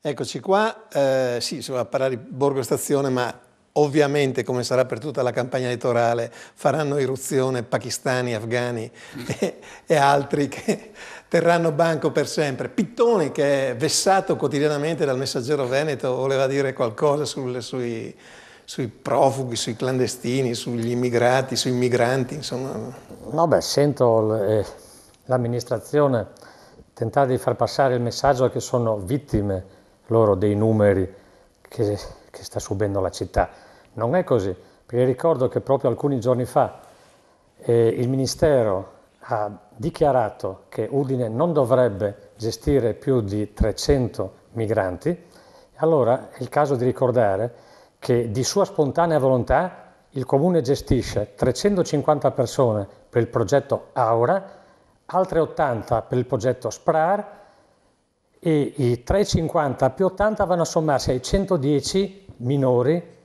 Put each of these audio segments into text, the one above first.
Eccoci qua, eh, sì, si va a parlare di Borgo Stazione, ma ovviamente come sarà per tutta la campagna elettorale faranno irruzione pakistani, afghani mm. e, e, altri che terranno banco per sempre. Pittoni che è vessato quotidianamente dal messaggero Veneto voleva dire qualcosa sul, sui, sui, profughi, sui clandestini, sugli immigrati, sui migranti, insomma. No beh, sento eh, l'amministrazione tentare di far passare il messaggio che sono vittime loro dei numeri che, che sta subendo la città. Non è così, perché ricordo che proprio alcuni giorni fa eh, il Ministero ha dichiarato che Udine non dovrebbe gestire più di 300 migranti, allora è il caso di ricordare che di sua spontanea volontà il Comune gestisce 350 persone per il progetto Aura altre 80 per il progetto SPRAR e i 350 più 80 vanno a sommarsi ai 110 minori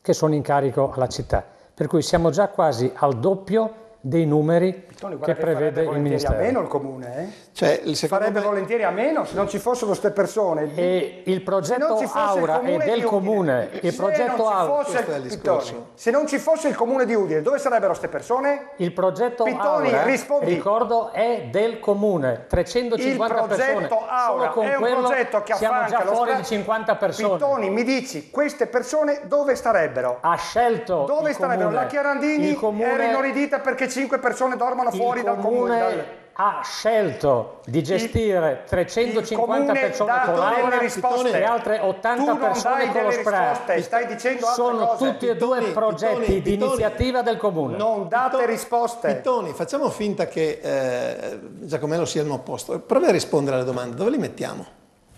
che sono in carico alla città. Per cui siamo già quasi al doppio dei numeri Tony, che prevede il Ministero. a meno il Comune, eh? cioè, farebbe me... volentieri a meno se non ci fossero queste persone. E il progetto Aura è del Comune, il se progetto Aura... Pittoni, se non ci fosse il Comune di Udine, dove sarebbero queste persone? Il progetto Pittoni, Aura, rispondi. ricordo, è del Comune, 350 persone. Il progetto Aura è un progetto che affanca già fuori lo di 50 persone. Pittoni, mi dici, queste persone dove starebbero? Ha scelto Dove starebbero? Comune. La Chiarandini era inoridita perché 35 persone dormono fuori dal comune. Dal... Ha scelto di gestire il, 350 il persone con l'aula e altre 80 persone con lo spray. Stai dicendo Sono cose. tutti e due progetti di iniziativa del comune. Non date Pitone, risposte. Pitoni, facciamo finta che eh, Giacomello sia il mio opposto. Prova a rispondere alle domande. Dove li mettiamo?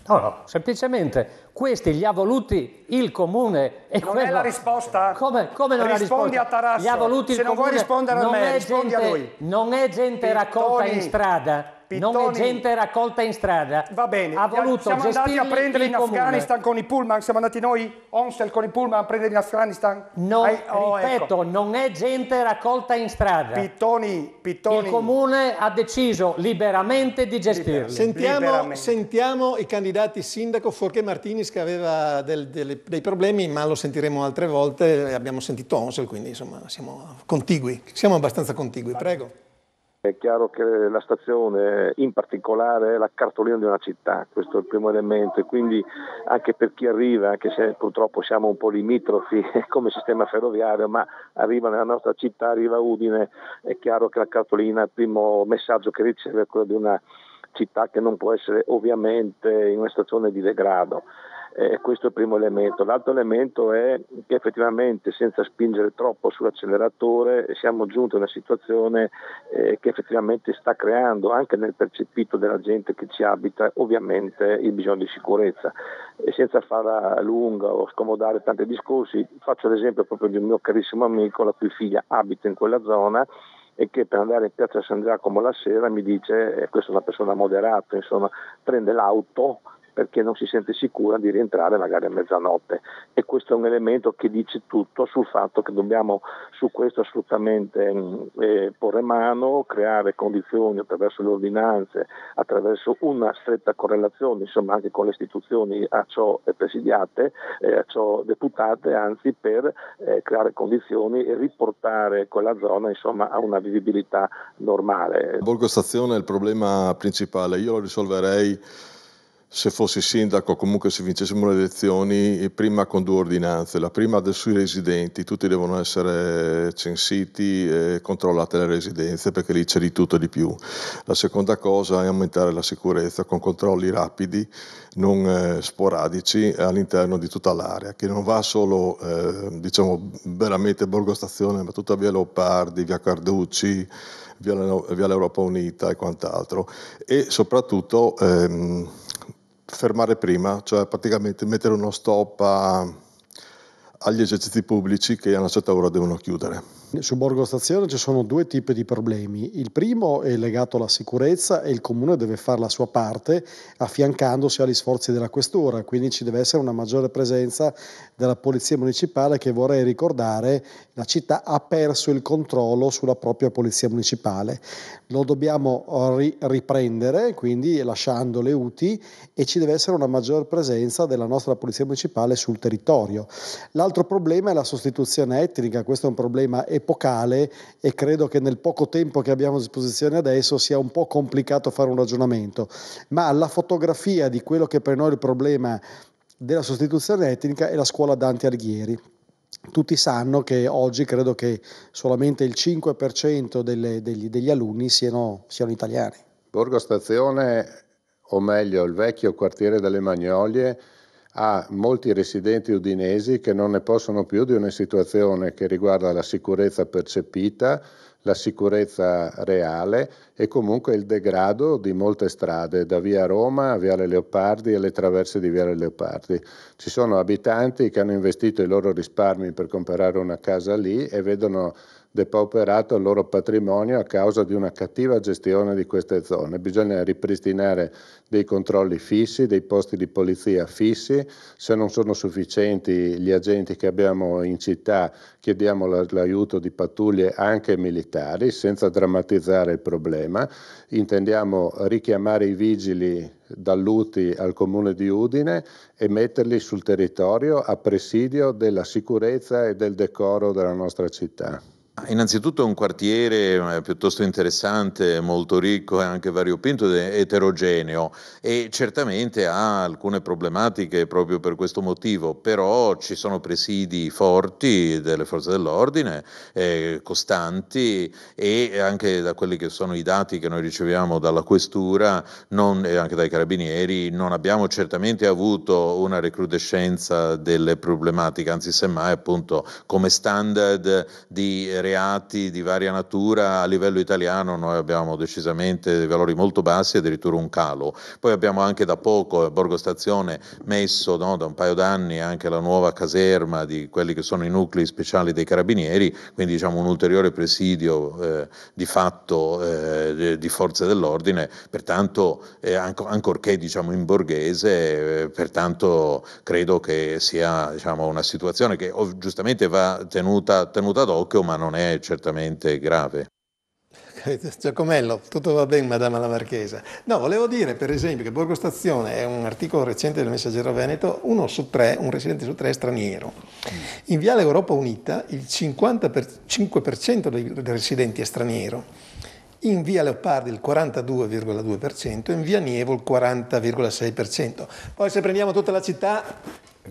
No, no, semplicemente questi li ha voluti il comune. E non quello... è la risposta? Come, come non Rispondi risposta? a Tarasso. Li ha voluti Se il non vuoi rispondere non a me, rispondi gente, a lui. Non è gente raccolta in strada Pittoni... Non è gente raccolta in strada. Va bene, ha voluto siamo andati a prendere in, in Afghanistan con i pullman, siamo andati noi, Onsel con i pullman a prendere in Afghanistan. No, Hai... oh, ripeto, ecco. non è gente raccolta in strada. Pittoni, Pittoni. Il comune ha deciso liberamente di gestirli. Sentiamo, liberamente. sentiamo i candidati sindaco, forché Martinis che aveva del, del, dei problemi, ma lo sentiremo altre volte, abbiamo sentito Onsel, quindi insomma siamo contigui, siamo abbastanza contigui, prego. È chiaro che la stazione in particolare è la cartolina di una città, questo è il primo elemento e quindi anche per chi arriva, anche se purtroppo siamo un po' limitrofi come sistema ferroviario, ma arriva nella nostra città, arriva Udine, è chiaro che la cartolina, il primo messaggio che riceve è quello di una città che non può essere ovviamente in una situazione di degrado. Eh, questo è il primo elemento. L'altro elemento è che effettivamente senza spingere troppo sull'acceleratore siamo giunti a una situazione eh, che effettivamente sta creando anche nel percepito della gente che ci abita ovviamente il bisogno di sicurezza. E senza farla lunga o scomodare tanti discorsi, faccio l'esempio proprio di un mio carissimo amico, la cui figlia abita in quella zona e che per andare in piazza San Giacomo la sera mi dice, eh, questa è una persona moderata, insomma, prende l'auto perché non si sente sicura di rientrare magari a mezzanotte e questo è un elemento che dice tutto sul fatto che dobbiamo su questo assolutamente mm, eh, porre mano, creare condizioni attraverso le ordinanze, attraverso una stretta correlazione insomma anche con le istituzioni a ciò presidiate, eh, a ciò deputate, anzi per eh, creare condizioni e riportare quella zona insomma a una vivibilità normale. Borgo Stazione è il problema principale, io lo risolverei se fossi sindaco, comunque se vincessimo le elezioni, eh, prima con due ordinanze, la prima sui residenti, tutti devono essere censiti e controllate le residenze perché lì c'è di tutto e di più. La seconda cosa è aumentare la sicurezza con controlli rapidi, non eh, sporadici all'interno di tutta l'area, che non va solo eh, diciamo veramente Borgo Stazione, ma tutta via Leopardi, via Carducci, via, l'Europa Unita e quant'altro. E soprattutto... Ehm, fermare prima, cioè praticamente mettere uno stop a, agli esercizi pubblici che a una certa ora devono chiudere. Su Borgo Stazione ci sono due tipi di problemi. Il primo è legato alla sicurezza e il comune deve fare la sua parte affiancandosi agli sforzi della questura, quindi ci deve essere una maggiore presenza della polizia municipale che vorrei ricordare la città ha perso il controllo sulla propria polizia municipale. Lo dobbiamo eh, ri- riprendere, quindi lasciando le UTI e ci deve essere una maggiore presenza della nostra polizia municipale sul territorio. L'altro problema è la sostituzione etnica, questo è un problema epocale e credo che nel poco tempo che abbiamo a disposizione adesso sia un po' complicato fare un ragionamento, ma la fotografia di quello che per noi è il problema della sostituzione etnica è la scuola Dante Alighieri. Tutti sanno che oggi credo che solamente il 5% delle, degli, degli, alunni siano, siano italiani. Borgo Stazione, o meglio il vecchio quartiere delle Magnolie, a molti residenti udinesi che non ne possono più di una situazione che riguarda la sicurezza percepita, la sicurezza reale e comunque il degrado di molte strade, da via Roma a Viale Leopardi e le traverse di Viale Leopardi. Ci sono abitanti che hanno investito i loro risparmi per comprare una casa lì e vedono depauperato il loro patrimonio a causa di una cattiva gestione di queste zone. Bisogna ripristinare dei controlli fissi, dei posti di polizia fissi, se non sono sufficienti gli agenti che abbiamo in città chiediamo l'aiuto di pattuglie anche militari senza drammatizzare il problema. Intendiamo richiamare i vigili dall'UTI al comune di Udine e metterli sul territorio a presidio della sicurezza e del decoro della nostra città. Ah, innanzitutto è un quartiere piuttosto interessante, molto ricco e anche variopinto ed eterogeneo e certamente ha alcune problematiche proprio per questo motivo, però ci sono presidi forti delle forze dell'ordine, eh, costanti e anche da quelli che sono i dati che noi riceviamo dalla questura non, e anche dai carabinieri non abbiamo certamente avuto una recrudescenza delle problematiche, anzi semmai appunto come standard di reati di varia natura a livello italiano noi abbiamo decisamente dei valori molto bassi, addirittura un calo. Poi abbiamo anche da poco a Borgo Stazione messo no, da un paio d'anni anche la nuova caserma di quelli che sono i nuclei speciali dei carabinieri, quindi diciamo un ulteriore presidio eh, di fatto eh, di forze dell'ordine, pertanto eh, ancorché diciamo in borghese, eh, pertanto credo che sia diciamo, una situazione che giustamente va tenuta, tenuta d'occhio ma non è è certamente grave. Giacomello, cioè, tutto va bene, Madama la Marchesa. No, volevo dire per esempio che Borgo Stazione è un articolo recente del Messaggero Veneto, uno su tre, un residente su tre è straniero. Mm. In Viale Europa Unita il 55% dei residenti è straniero, in Via Leopardi il 42,2%, in Via Nievo il 40,6%. Poi se prendiamo tutta la città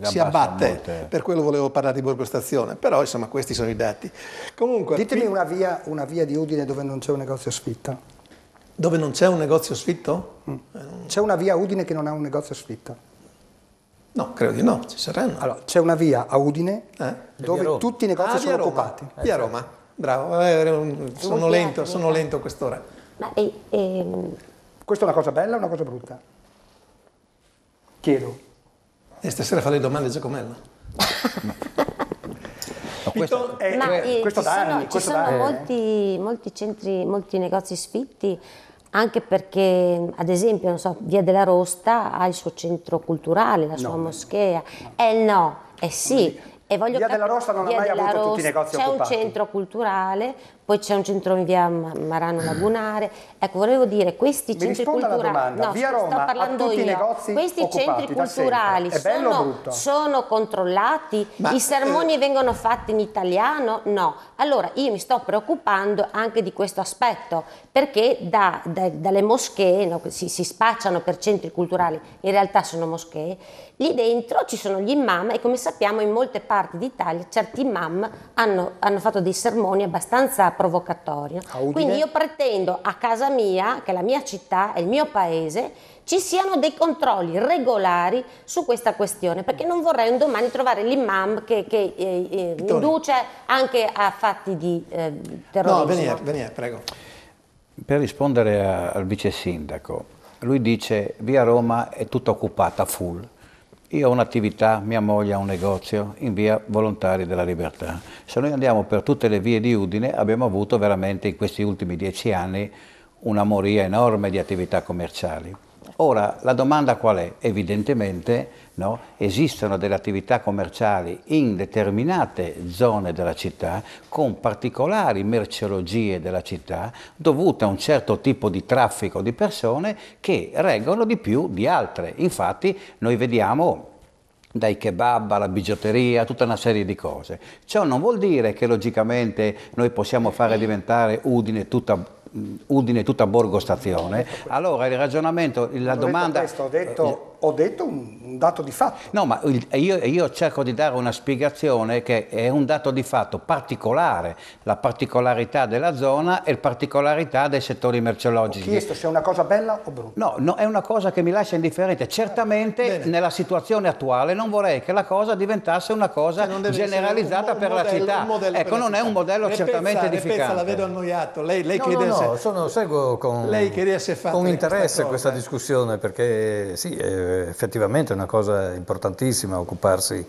si abbatte, molte. Eh. per quello volevo parlare di Borgo Stazione, però insomma questi sono i dati. Comunque, Ditemi una via, una via di Udine dove non c'è un negozio sfitta. Dove non c'è un negozio sfitto? Mm. Eh, c'è una via Udine che non ha un negozio sfitto? No, credo di no, ci saranno. Allora, c'è una via a Udine eh? dove tutti i negozi ah, sono occupati. Eh, via ecco. Roma, bravo, eh, sono lento, sono lento quest'ora. Ma, e, e... Ehm, Questa è una cosa bella o una cosa brutta? Chiedo. E stasera fa le domande a Giacomello. questo, è, eh, Ma, eh, eh, questo ci danni, sono, questo ci sono molti, eh. molti, centri, molti negozi sfitti, anche perché, ad esempio, non so, Via della Rosta ha il suo centro culturale, la sua no. moschea. Eh no, eh sì, e voglio Via della Rosta non Via ha mai avuto Rosta, tutti i negozi c'è occupati. C'è un centro culturale, poi c'è un centro in via Marano Lagunare. Ecco, volevo dire, questi Mi centri culturali, no, via Roma, sto parlando io, questi centri culturali sono, sono, controllati? Ma, I sermoni eh, vengono fatti in italiano? No. Allora io mi sto preoccupando anche di questo aspetto, perché da, da, dalle moschee, no, si, si spacciano per centri culturali, in realtà sono moschee, lì dentro ci sono gli imam e come sappiamo in molte parti d'Italia certi imam hanno, hanno fatto dei sermoni abbastanza provocatorio. Quindi io pretendo a casa mia, che è la mia città e il mio paese, ci siano dei controlli regolari su questa questione, perché non vorrei un domani trovare l'imam che, che eh, eh induce anche a fatti di eh, terrorismo. No, venier, venier, prego. Per rispondere a, al vice sindaco, lui dice via Roma è tutta occupata full. Io ho un'attività, mia moglie ha un negozio in via Volontari della Libertà. Se noi andiamo per tutte le vie di Udine abbiamo avuto veramente in questi ultimi dieci anni una moria enorme di attività commerciali. Ora, la domanda qual è? Evidentemente no, esistono delle attività commerciali in determinate zone della città con particolari merceologie della città dovute a un certo tipo di traffico di persone che reggono di più di altre. Infatti noi vediamo dai kebab alla bigiotteria, tutta una serie di cose. Ciò non vuol dire che logicamente noi possiamo fare diventare Udine tutta Udine tutta Borgo Stazione, allora il ragionamento, la domanda... Questo, ho detto eh, ho detto un, un, dato di fatto. No, ma io, io, cerco di dare una spiegazione che è un dato di fatto particolare, la particolarità della zona e la particolarità dei settori merceologici. Ho chiesto se è una cosa bella o brutta. No, no è una cosa che mi lascia indifferente. Eh, certamente Bene. nella situazione attuale non vorrei che la cosa diventasse una cosa cioè, generalizzata un, un ecco, per modello, la città. Ecco, non città. è un modello repezza, certamente edificante. Repezza la vedo annoiato. Lei, lei no, chiede no, no, se... sono, seguo con, con interesse questa, questa discussione perché sì, è eh, effettivamente è una cosa importantissima occuparsi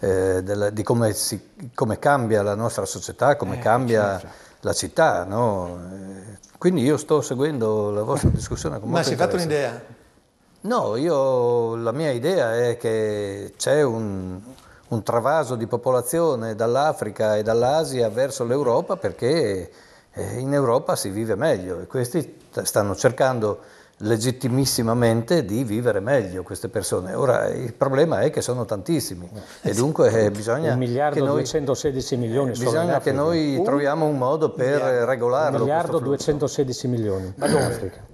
eh, della, di come, si, come, cambia la nostra società, come eh, cambia certo, certo. la città. No? Eh, quindi io sto seguendo la vostra discussione con Ma si è fatto un'idea? No, io, la mia idea è che c'è un, un travaso di popolazione dall'Africa e dall'Asia verso l'Europa perché in Europa si vive meglio e questi stanno cercando legittimissimamente di vivere meglio queste persone. Ora il problema è che sono tantissimi eh, e dunque eh, bisogna... Un miliardo noi, 216 milioni. Bisogna che noi troviamo un modo per un miliardo, regolarlo. Un miliardo 216 milioni. Ma dove?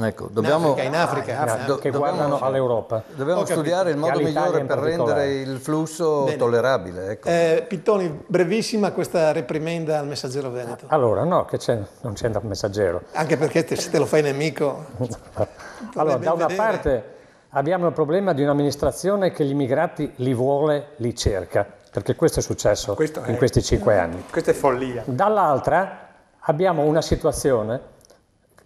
Ecco, dobbiamo, in Africa, in Africa, ah, in Africa do, che guardano all'Europa. Dobbiamo studiare il modo migliore per rendere il flusso Bene. tollerabile. Ecco. Eh, Pittoni, brevissima questa reprimenda al messaggero Veneto. Allora, no, che c'è, non c'entra il messaggero. Anche perché te, se te lo fai nemico... allora, da una vedere. parte abbiamo il problema di un'amministrazione che gli immigrati li vuole, li cerca, perché questo è successo questo in è, questi cinque anni. Questa è follia. Dall'altra abbiamo una situazione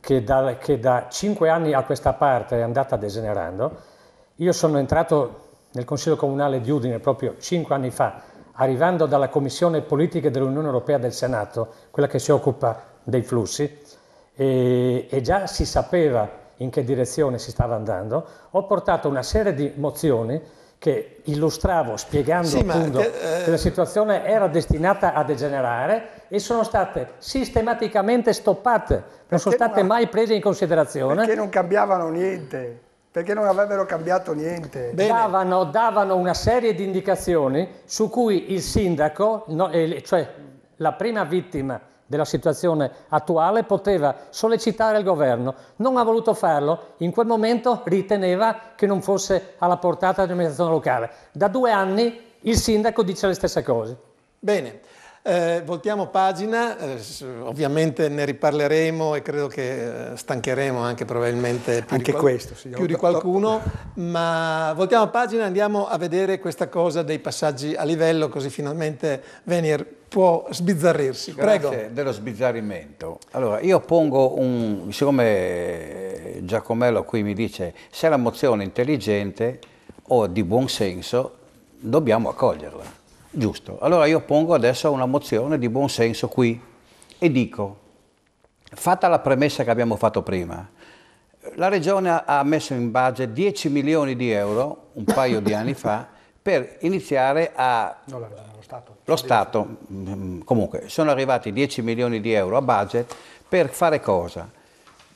che da, che da 5 anni a questa parte è andata degenerando. Io sono entrato nel Consiglio Comunale di Udine proprio cinque anni fa, arrivando dalla Commissione Politiche dell'Unione Europea del Senato, quella che si occupa dei flussi, e, e già si sapeva in che direzione si stava andando, ho portato una serie di mozioni che illustravo spiegando sì, appunto ma, eh, che la situazione era destinata a degenerare e sono state sistematicamente stoppate, non sono state mai prese in considerazione. Perché non cambiavano niente, perché non avrebbero cambiato niente. Davano, davano, una serie di indicazioni su cui il sindaco, no, cioè la prima vittima della situazione attuale, poteva sollecitare il governo. Non ha voluto farlo, in quel momento riteneva che non fosse alla portata dell'amministrazione locale. Da due anni il sindaco dice le stesse cose. Bene. Eh, voltiamo pagina, eh, ovviamente ne riparleremo e credo che eh, stancheremo anche probabilmente più, anche di, qual- questo, più di, qualcuno, ma voltiamo pagina e andiamo a vedere questa cosa dei passaggi a livello, così finalmente Venier può sbizzarrirsi. Prego. Grazie dello sbizzarrimento. Allora, io pongo un... siccome eh, Giacomello qui mi dice se la mozione è intelligente o di buon senso, dobbiamo accoglierla. Giusto. Allora io pongo adesso una mozione di buon senso qui e dico, fatta la premessa che abbiamo fatto prima, la Regione ha messo in budget 10 milioni di euro un paio di anni fa per iniziare a Stato. Lo Stato, mm, mm, comunque, sono arrivati 10 milioni di euro a budget per fare cosa?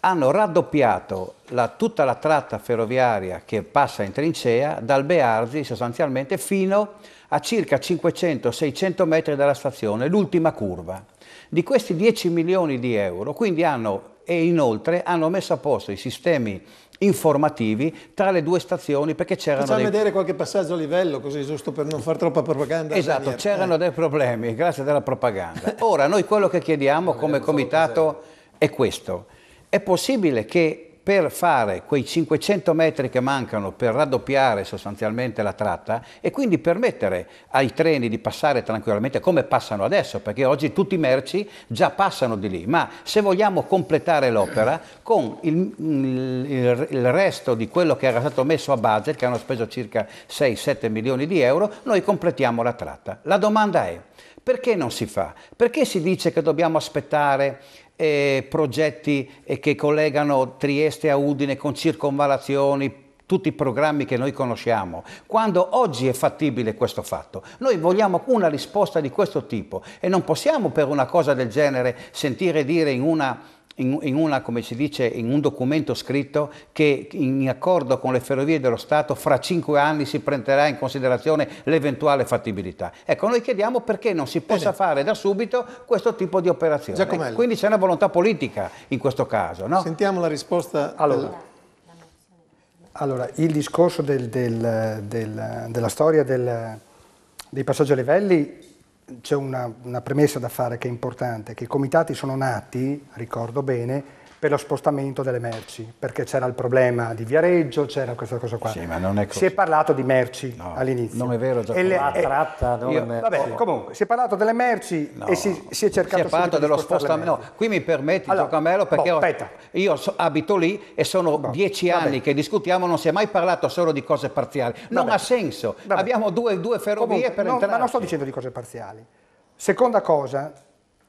Hanno raddoppiato la, tutta la tratta ferroviaria che passa in trincea dal Bearzi sostanzialmente fino a circa 500-600 metri dalla stazione, l'ultima curva. Di questi 10 milioni di euro, quindi hanno e inoltre hanno messo a posto i sistemi informativi tra le due stazioni perché c'erano Facciamo dei... vedere qualche passaggio a livello così giusto per non far troppa propaganda. Esatto, c'erano eh. dei problemi grazie alla propaganda. Ora noi quello che chiediamo eh, come comitato è questo. È possibile che per fare quei 500 metri che mancano per raddoppiare sostanzialmente la tratta e quindi permettere ai treni di passare tranquillamente come passano adesso, perché oggi tutti i merci già passano di lì, ma se vogliamo completare l'opera con il, il, il, resto di quello che era stato messo a budget, che hanno speso circa 6-7 milioni di euro, noi completiamo la tratta. La domanda è, perché non si fa? Perché si dice che dobbiamo aspettare eh, progetti eh, che collegano Trieste a Udine con circonvalazioni, tutti i programmi che noi conosciamo, quando oggi è fattibile questo fatto. Noi vogliamo una risposta di questo tipo e non possiamo per una cosa del genere sentire dire in una in, una, come si dice, in un documento scritto che in accordo con le ferrovie dello Stato fra cinque anni si prenderà in considerazione l'eventuale fattibilità. Ecco, noi chiediamo perché non si possa Bene. Esatto. fare da subito questo tipo di operazione. Giacomelli. Quindi c'è una volontà politica in questo caso. No? Sentiamo la risposta. Allora. Del... allora il discorso del, del, della storia dei passaggi a livelli c'è una, una premessa da fare che è importante, che i comitati sono nati, ricordo bene, per lo spostamento delle merci, perché c'era il problema di Viareggio, c'era questa cosa qua. Sì, si è parlato di merci no, all'inizio. Non è vero, già e le, eh, tratta, non io, Vabbè, sì. comunque, si è parlato delle merci no, e si, si, è cercato si è parlato dello di spostamento. No, qui mi permetti, allora, Giacomello, perché boh, io, io so, abito lì e sono boh, dieci vabbè. anni che discutiamo, non si è mai parlato solo di cose parziali. Non vabbè. ha senso. Vabbè. Abbiamo due, due ferrovie comunque, per entrare. Ma non sto dicendo di cose parziali. Seconda cosa,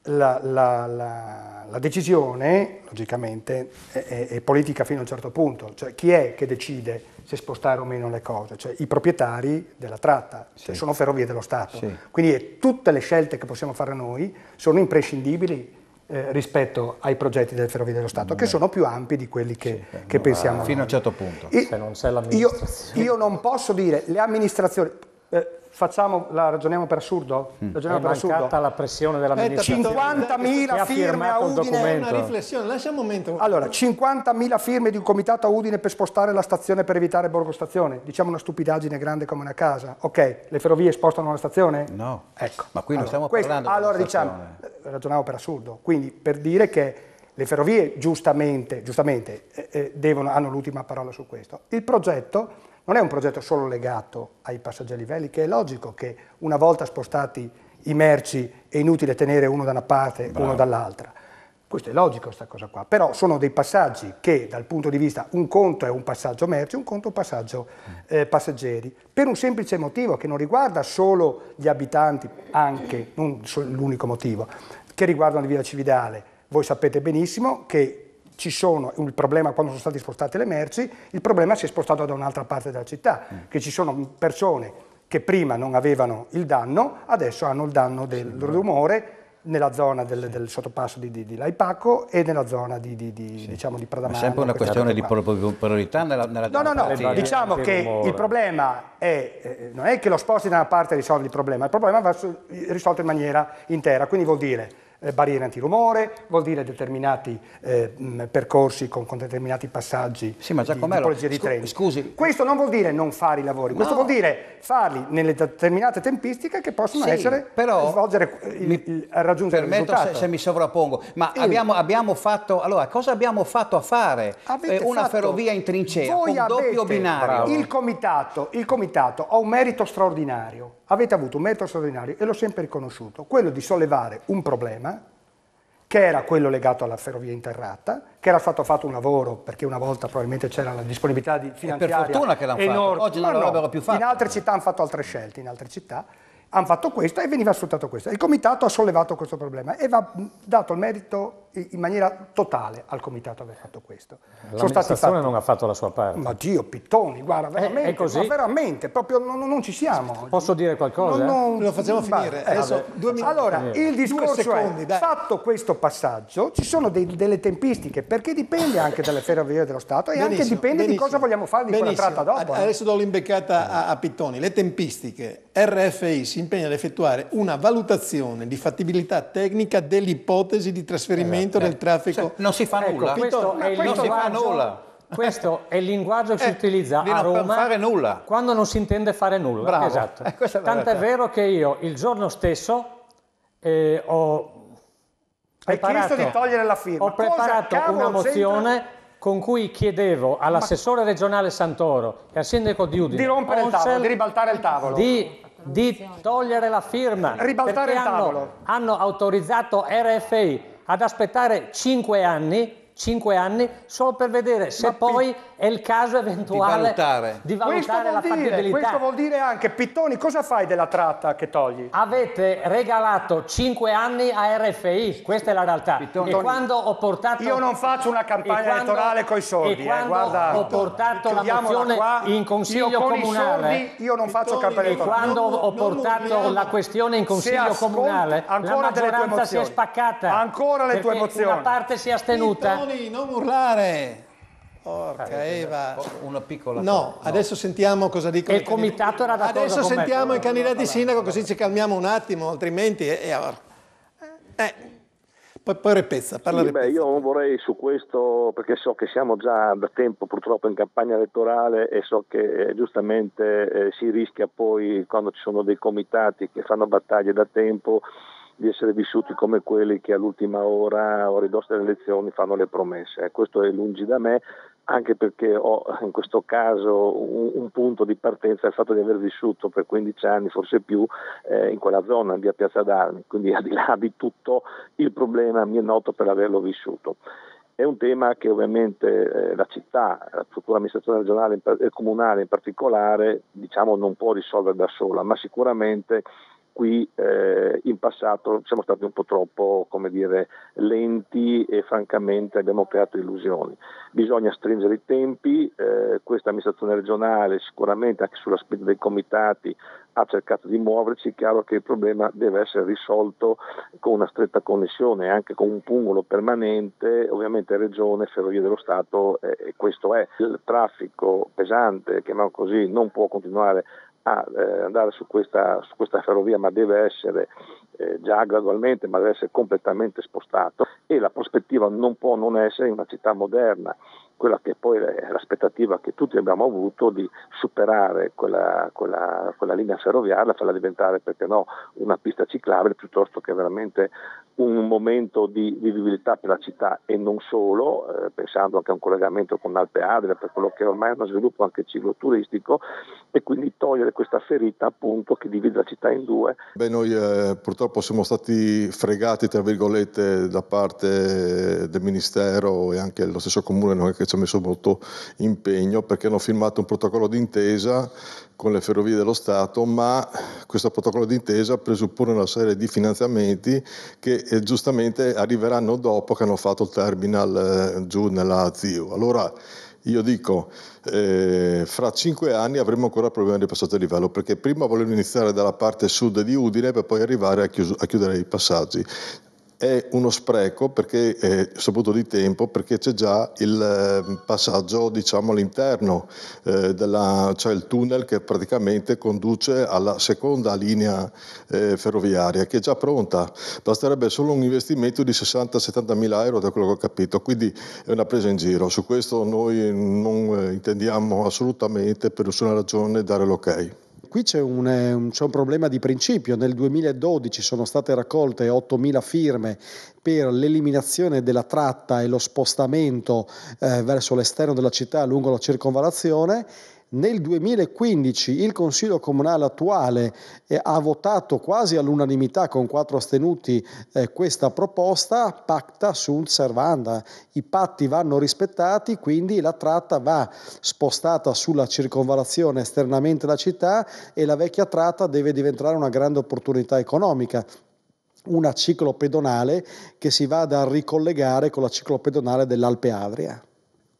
la, la, la, la decisione, logicamente, è, è, politica fino a un certo punto, cioè chi è che decide se spostare o meno le cose? Cioè i proprietari della tratta, cioè, sì. cioè, sono ferrovie dello Stato, sì. quindi tutte le scelte che possiamo fare noi sono imprescindibili eh, rispetto ai progetti delle ferrovie dello Stato, Beh. che sono più ampi di quelli che, sì, che no, pensiamo. Fino a un certo punto, e, se non c'è l'amministrazione. Io, io non posso dire, le amministrazioni, eh, facciamo, la ragioniamo per assurdo? Mm. Ragioniamo è per assurdo. la pressione della dell'amministrazione. 50.000 firme a Udine. Una riflessione, lasciamo un momento. Allora, 50.000 firme di un comitato a Udine per spostare la stazione per evitare Borgo Stazione. Diciamo una stupidaggine grande come una casa. Ok, le ferrovie spostano la stazione? No. Ecco. Ma qui non allora, stiamo questo, parlando Allora, diciamo, eh, ragioniamo per assurdo. Quindi, per dire che le ferrovie giustamente, giustamente eh, eh, devono, hanno l'ultima parola su questo. Il progetto non è un progetto solo legato ai passaggi a livelli, che è logico che una volta spostati i merci è inutile tenere uno da una parte e uno dall'altra. Questo è logico, questa cosa qua. Però sono dei passaggi che, dal punto di vista, un conto è un passaggio merci, un conto è un passaggio eh, passeggeri, per un semplice motivo che non riguarda solo gli abitanti, anche, non l'unico motivo, che riguardano la via cividale. Voi sapete benissimo che ci sono, un problema quando sono state spostate le merci, il problema si è spostato da un'altra parte della città, mm. che ci sono persone che prima non avevano il danno, adesso hanno il danno del sì, rumore nella zona del, sì. del sottopasso di, di, di, Laipacco e nella zona di, di, di sì. diciamo, di Pradamano. È sempre una questione di priorità nella, nella No, no, no, partita. diciamo che rumore. il problema è, eh, non è che lo sposti da una parte e risolvi il problema, il problema va risolto in maniera intera, quindi vuol dire eh, barriere antirumore, vuol dire determinati eh, mm, percorsi con, con, determinati passaggi sì, ma di tipologie di treni. Scusi. Questo non vuol dire non fare i lavori, no. questo vuol dire farli nelle determinate tempistiche che possono sì, essere però svolgere eh, mi, il, raggiungere permetto il se, se, mi sovrappongo, ma sì. abbiamo, abbiamo, fatto allora cosa abbiamo fatto a fare eh, una fatto, ferrovia in trincea con doppio binario? Il comitato, il comitato ha un merito straordinario. Avete avuto un merito straordinario e l'ho sempre riconosciuto, quello di sollevare un problema che era quello legato alla ferrovia interrata, che era stato fatto un lavoro, perché una volta probabilmente c'era la disponibilità di finanziaria. E per fortuna che l'hanno fatto, oggi non l'avrebbero no, più fatto. In altre città hanno fatto altre scelte, in altre città hanno fatto questo e veniva sfruttato questo. Il comitato ha sollevato questo problema e va dato il merito in maniera totale al comitato aver fatto questo. L'amministrazione non ha fatto la sua parte. Ma Dio, Pittoni, guarda, eh, veramente, è così? Ma veramente proprio non, non, ci siamo. Posso dire qualcosa? No, non, Lo facciamo finire. Eh, adesso, vabbè, allora, il discorso secondi, è, dai. fatto questo passaggio, ci sono dei, delle tempistiche, perché dipende anche dalle ferrovie dello Stato e benissimo, anche dipende benissimo. di cosa vogliamo fare di benissimo. quella tratta dopo. Adesso do l'imbeccata a, a Pittoni. Le tempistiche. RFI si impegna ad effettuare una valutazione di fattibilità tecnica dell'ipotesi di trasferimento aumento del traffico. Cioè, non si fa ecco, nulla. Questo è il non si fa nulla. Questo è il linguaggio che eh, si utilizza a Roma quando non si intende fare nulla. Bravo. Esatto. Eh, è Tant'è vero che io il giorno stesso eh, ho preparato, di togliere la firma. Ho preparato Cosa, una mozione centro? con cui chiedevo all'assessore regionale Santoro e al sindaco di Udine di rompere Onsel, il tavolo, di ribaltare il tavolo. Di, di togliere la firma. Ribaltare il tavolo. hanno, hanno autorizzato RFI ad aspettare 5 anni 5 anni solo per vedere se Ma poi è il caso eventuale di valutare, di valutare la dire, fattibilità. Questo vuol dire anche, Pittoni, cosa fai della tratta che togli? Avete regalato 5 anni a RFI, questa è la realtà. Pittoni, e quando ho portato... Io non faccio una campagna quando, elettorale coi soldi, e eh, quando eh, guarda, ho portato la mozione qua, in Consiglio io Comunale... Soldi, io non Pittoni, campagna elettorale. E quando non, ho portato la questione in Consiglio Comunale, ancora la maggioranza si è spaccata. Ancora le tue emozioni. una parte si è astenuta Leoni, non urlare! Porca Eva. Una piccola. No, no, adesso sentiamo cosa dicono. il comitato era d'accordo. Adesso sentiamo me. i candidati no, sindaco, no, così ci calmiamo un attimo, altrimenti. Eh, eh. eh. eh. Poi, poi Repezza, parla sì, Repezza. Beh, io non vorrei su questo, perché so che siamo già da tempo purtroppo in campagna elettorale e so che eh, giustamente eh, si rischia poi quando ci sono dei comitati che fanno battaglie da tempo di essere vissuti come quelli che all'ultima ora o ridosso delle elezioni fanno le promesse. Eh, questo è lungi da me, anche perché ho in questo caso un, un, punto di partenza il fatto di aver vissuto per 15 anni, forse più, eh, in quella zona, in via Piazza d'Armi, quindi al di là di tutto il problema mi è noto per averlo vissuto. È un tema che ovviamente eh, la città, la futura amministrazione regionale e eh, comunale in particolare, diciamo non può risolvere da sola, ma sicuramente qui eh, in passato siamo stati un po' troppo dire, lenti e francamente abbiamo creato illusioni. Bisogna stringere i tempi, eh, questa amministrazione regionale sicuramente anche sulla spinta dei comitati ha cercato di muoverci, è chiaro che il problema deve essere risolto con una stretta connessione, anche con un pungolo permanente, ovviamente Regione, Ferrovie dello Stato eh, questo è. Il traffico pesante, chiamiamolo così, non può continuare a eh, andare su questa, su questa, ferrovia, ma deve essere eh, già gradualmente, ma deve essere completamente spostato e la prospettiva non può non essere in una città moderna quella che poi è l'aspettativa che tutti abbiamo avuto di superare quella, quella, quella linea ferroviaria, farla diventare, perché no, una pista ciclabile piuttosto che veramente un momento di vivibilità per la città e non solo, eh, pensando anche a un collegamento con Alpe Adria, per quello che ormai è uno sviluppo anche cicloturistico, e quindi togliere questa ferita appunto che divide la città in due. Beh, noi eh, purtroppo siamo stati fregati, tra virgolette, da parte del Ministero e anche lo stesso Comune, non è che perché ci ha messo molto impegno, perché hanno firmato un protocollo d'intesa con le ferrovie dello Stato, ma questo protocollo d'intesa presuppone una serie di finanziamenti che eh, giustamente arriveranno dopo che hanno fatto il terminal eh, giù nella Zio. Allora, io dico, eh, fra cinque anni avremo ancora il problema di passaggio a livello, perché prima volevano iniziare dalla parte sud di Udine per poi arrivare a, chius- a chiudere i passaggi è uno spreco perché, eh, soprattutto di tempo, perché c'è già il ehm, passaggio diciamo, all'interno, eh, della, cioè il tunnel che praticamente conduce alla seconda linea eh, ferroviaria che è già pronta. Basterebbe solo un investimento di 60-70 mila euro da quello che ho capito, quindi è una presa in giro. Su questo noi non eh, intendiamo assolutamente per nessuna ragione dare l'ok qui c'è eh, un, c'è un, problema di principio. Nel 2012 sono state raccolte 8.000 firme per l'eliminazione della tratta e lo spostamento eh, verso l'esterno della città lungo la circonvalazione nel 2015 il Consiglio Comunale attuale eh, ha votato quasi all'unanimità con quattro astenuti eh, questa proposta, pacta sunt servanda. I patti vanno rispettati, quindi la tratta va spostata sulla circonvalazione esternamente la città e la vecchia tratta deve diventare una grande opportunità economica una ciclopedonale che si vada a ricollegare con la ciclopedonale dell'Alpe Adria.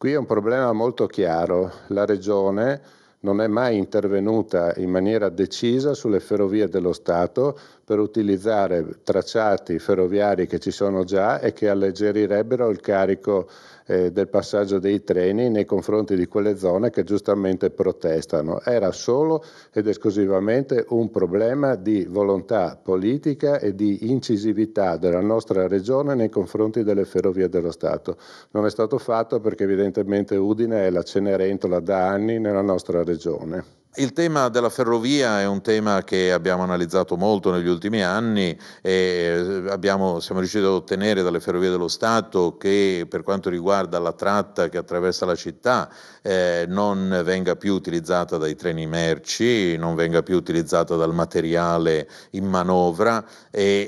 Qui è un problema molto chiaro. La Regione non è mai intervenuta in maniera decisa sulle ferrovie dello Stato per utilizzare tracciati ferroviari che ci sono già e che alleggerirebbero il carico eh, del passaggio dei treni nei confronti di quelle zone che giustamente protestano. Era solo ed esclusivamente un problema di volontà politica e di incisività della nostra regione nei confronti delle ferrovie dello Stato. Non è stato fatto perché evidentemente Udine è la Cenerentola da anni nella nostra regione. Il tema della ferrovia è un tema che abbiamo analizzato molto negli ultimi anni e eh, abbiamo, siamo riusciti ad ottenere dalle ferrovie dello Stato che per quanto riguarda la tratta che attraversa la città eh, non venga più utilizzata dai treni merci, non venga più utilizzata dal materiale in manovra e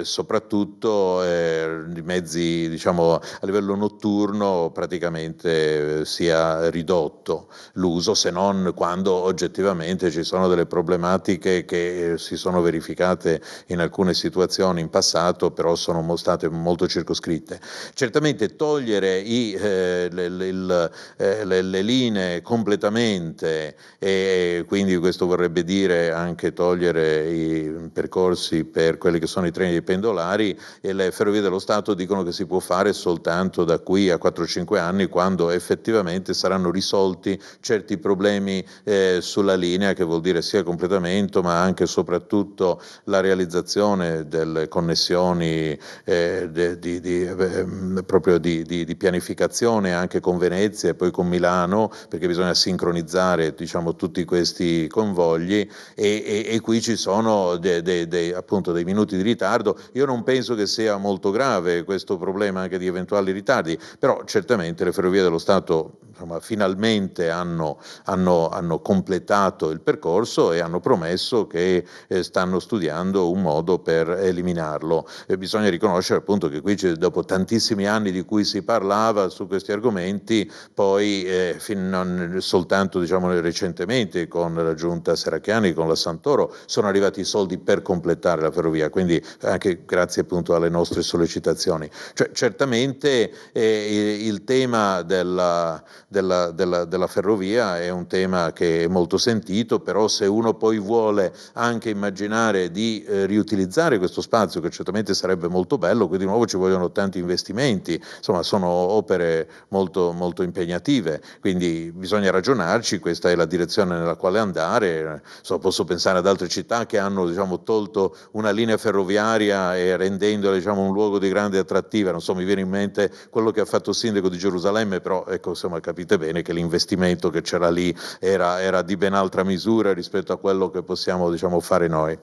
eh, soprattutto eh, i mezzi diciamo, a livello notturno praticamente eh, sia ridotto l'uso se non quando oggettivamente ci sono delle problematiche che eh, si sono verificate in alcune situazioni in passato, però sono state molto circoscritte. Certamente togliere i, eh, le, le, eh, le, le, linee completamente e quindi questo vorrebbe dire anche togliere i percorsi per quelli che sono i treni dei pendolari e le ferrovie dello Stato dicono che si può fare soltanto da qui a 4-5 anni quando effettivamente saranno risolti certi problemi eh, sulla linea che vuol dire sia completamento ma anche e soprattutto la realizzazione delle connessioni eh, de, di, di, eh, ehm, proprio di, di, pianificazione anche con Venezia e poi con Milano perché bisogna sincronizzare diciamo, tutti questi convogli e, e, e qui ci sono de, de, appunto dei minuti di ritardo. Io non penso che sia molto grave questo problema anche di eventuali ritardi, però certamente le ferrovie dello Stato insomma, finalmente hanno, hanno, hanno completato completato il percorso e hanno promesso che eh, stanno studiando un modo per eliminarlo. E bisogna riconoscere appunto che qui dopo tantissimi anni di cui si parlava su questi argomenti, poi eh, non, soltanto diciamo, recentemente con la giunta Seracchiani, con la Santoro, sono arrivati i soldi per completare la ferrovia, quindi anche grazie appunto alle nostre sollecitazioni. Cioè, certamente eh, il tema della, della, della, della ferrovia è un tema che è molto sentito, però se uno poi vuole anche immaginare di eh, riutilizzare questo spazio, che certamente sarebbe molto bello, qui di nuovo ci vogliono tanti investimenti, insomma sono opere molto, molto impegnative, quindi bisogna ragionarci, questa è la direzione nella quale andare, so, posso pensare ad altre città che hanno diciamo, tolto una linea ferroviaria e rendendola diciamo, un luogo di grande attrattiva, non so, mi viene in mente quello che ha fatto il sindaco di Gerusalemme, però ecco, insomma, capite bene che l'investimento che c'era lì era, era sarà di ben altra misura rispetto a quello che possiamo diciamo, fare noi.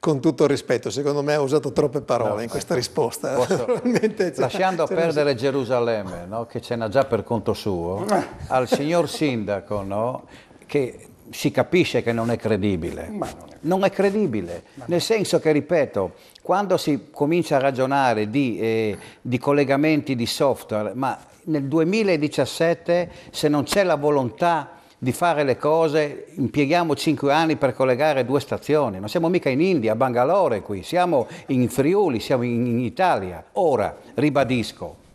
Con tutto il rispetto, secondo me ha usato troppe parole no, in questa risposta. Posso, cioè, lasciando cioè, perdere Gerusalemme, no, che ce n'ha già per conto suo, al signor sindaco, no, che si capisce che non è credibile. Non è, non è credibile, Ma nel senso che, ripeto, quando si comincia a ragionare di, eh, di collegamenti di software, ma nel 2017 se non c'è la volontà di fare le cose, impieghiamo cinque anni per collegare due stazioni, non siamo mica in India, a Bangalore qui, siamo in Friuli, siamo in, in Italia. Ora, ribadisco,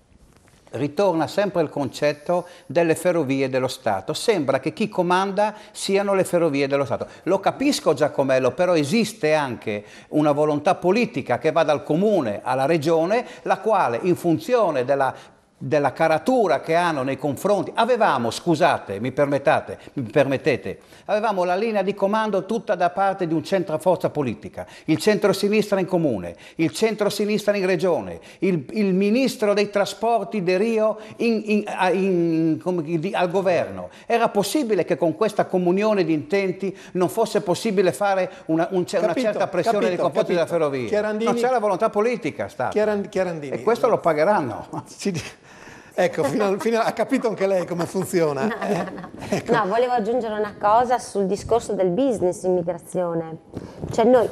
ritorna sempre il concetto delle ferrovie dello Stato. Sembra che chi comanda siano le ferrovie dello Stato. Lo capisco Giacomello, però esiste anche una volontà politica che va dal comune alla regione, la quale in funzione della della caratura che hanno nei confronti. Avevamo, scusate, mi, mi permettete, avevamo la linea di comando tutta da parte di un centroforza politica, il centro-sinistra in comune, il centro-sinistra in regione, il, il, ministro dei trasporti De Rio in, in, in, al governo. Era possibile che con questa comunione di intenti non fosse possibile fare una, un, capito, una certa pressione capito, nei confronti capito. della ferrovia? Chiarandini, non c'è la volontà politica, sta. Chiarandini, e questo lo pagheranno. Si, Ecco, fino a, fino a, ha capito anche lei come funziona. No, eh? no, no. Ecco. no, volevo aggiungere una cosa sul discorso del business immigrazione. Cioè noi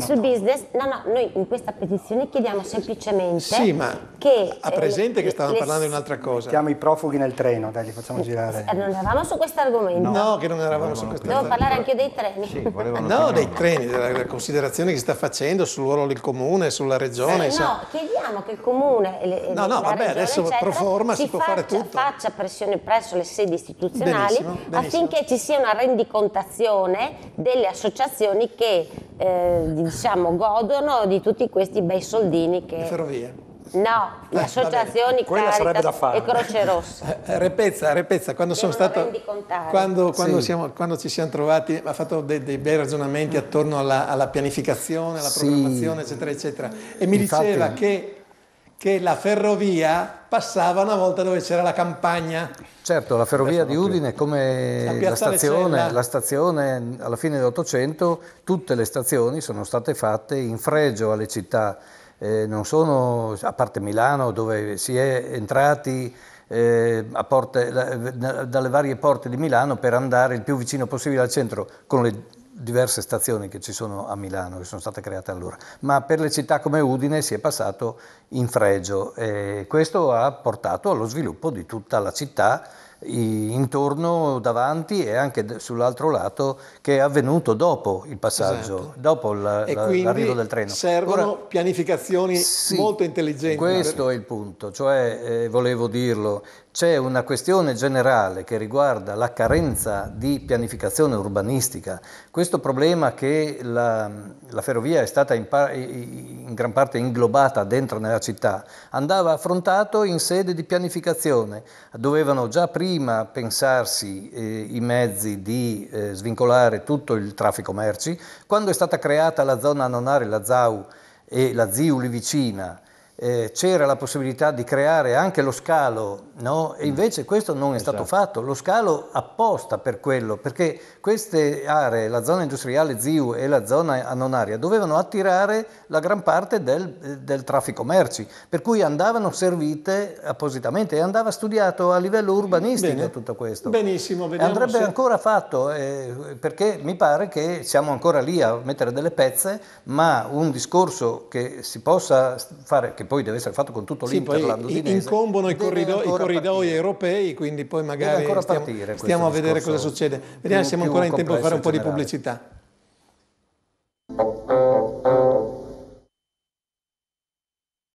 sul business, no, no, noi in questa petizione chiediamo semplicemente sì, ma che... Ha presente che eh, stavamo le, parlando di un'altra cosa. Chiamo i profughi nel treno, dai, li facciamo girare. Eh, non eravamo su questo argomento. No, che non eravamo su questo argomento. Devo parlare anche dei treni. Sì, no, dei treni, della considerazione che si sta facendo sul ruolo del comune, sulla regione. Sì, eh, no, chiediamo che il comune... Le, no, no, vabbè, regione, adesso eccetera, pro forma si, si può faccia, fare tutto. faccia pressione presso le sedi istituzionali benissimo, benissimo. affinché ci sia una rendicontazione delle associazioni che, eh, diciamo, godono di tutti questi bei soldini che... Le ferrovie. No, eh, le eh, associazioni Caritas e Croce Rossa. Eh, eh, Repezza, Repezza, quando, stato, quando, quando, sì. siamo, quando ci siamo trovati, ha fatto dei, dei bei ragionamenti mm. attorno alla, alla pianificazione, alla sì. programmazione, eccetera, eccetera. E mi Infatti, diceva che che la ferrovia passava una volta dove c'era la campagna. Certo, la ferrovia di Udine, come la, la, stazione, la, stazione, alla fine dell'Ottocento, tutte le stazioni sono state fatte in fregio alle città eh, non sono, a parte Milano dove si è entrati eh, porte, dalle varie porte di Milano per andare il più vicino possibile al centro con le diverse stazioni che ci sono a Milano, che sono state create allora, ma per le città come Udine si è passato in fregio e questo ha portato allo sviluppo di tutta la città intorno, davanti e anche sull'altro lato che è avvenuto dopo il passaggio, esatto. dopo la, la, l'arrivo del treno. Servono Ora, pianificazioni sì, molto intelligenti. Questo è il punto, cioè eh, volevo dirlo, c'è una questione generale che riguarda la carenza di pianificazione urbanistica, questo problema che la, la ferrovia è stata in, par- in, gran parte inglobata dentro nella città, andava affrontato in sede di pianificazione, dovevano già prima pensarsi eh, i mezzi di eh, svincolare tutto il traffico merci, quando è stata creata la zona Nonare, la ZAU e la ZIU lì vicina, eh, c'era la possibilità di creare anche lo scalo, no? e mm. invece questo non è stato esatto. fatto, lo scalo apposta per quello, perché queste aree, la zona industriale ZIU e la zona non dovevano attirare la gran parte del, del traffico merci, per cui andavano servite appositamente e andava studiato a livello urbanistico Bene. tutto questo. Benissimo, vediamo Andrebbe se... ancora fatto, eh, perché mi pare che siamo ancora lì a mettere delle pezze, ma un discorso che si possa fare, che poi deve essere fatto con tutto sì, l'Interland Incombono i, corrido- i corridoi europei, quindi poi magari stiamo, stiamo a vedere cosa succede. Vediamo se siamo ancora in tempo a fare un po' di pubblicità.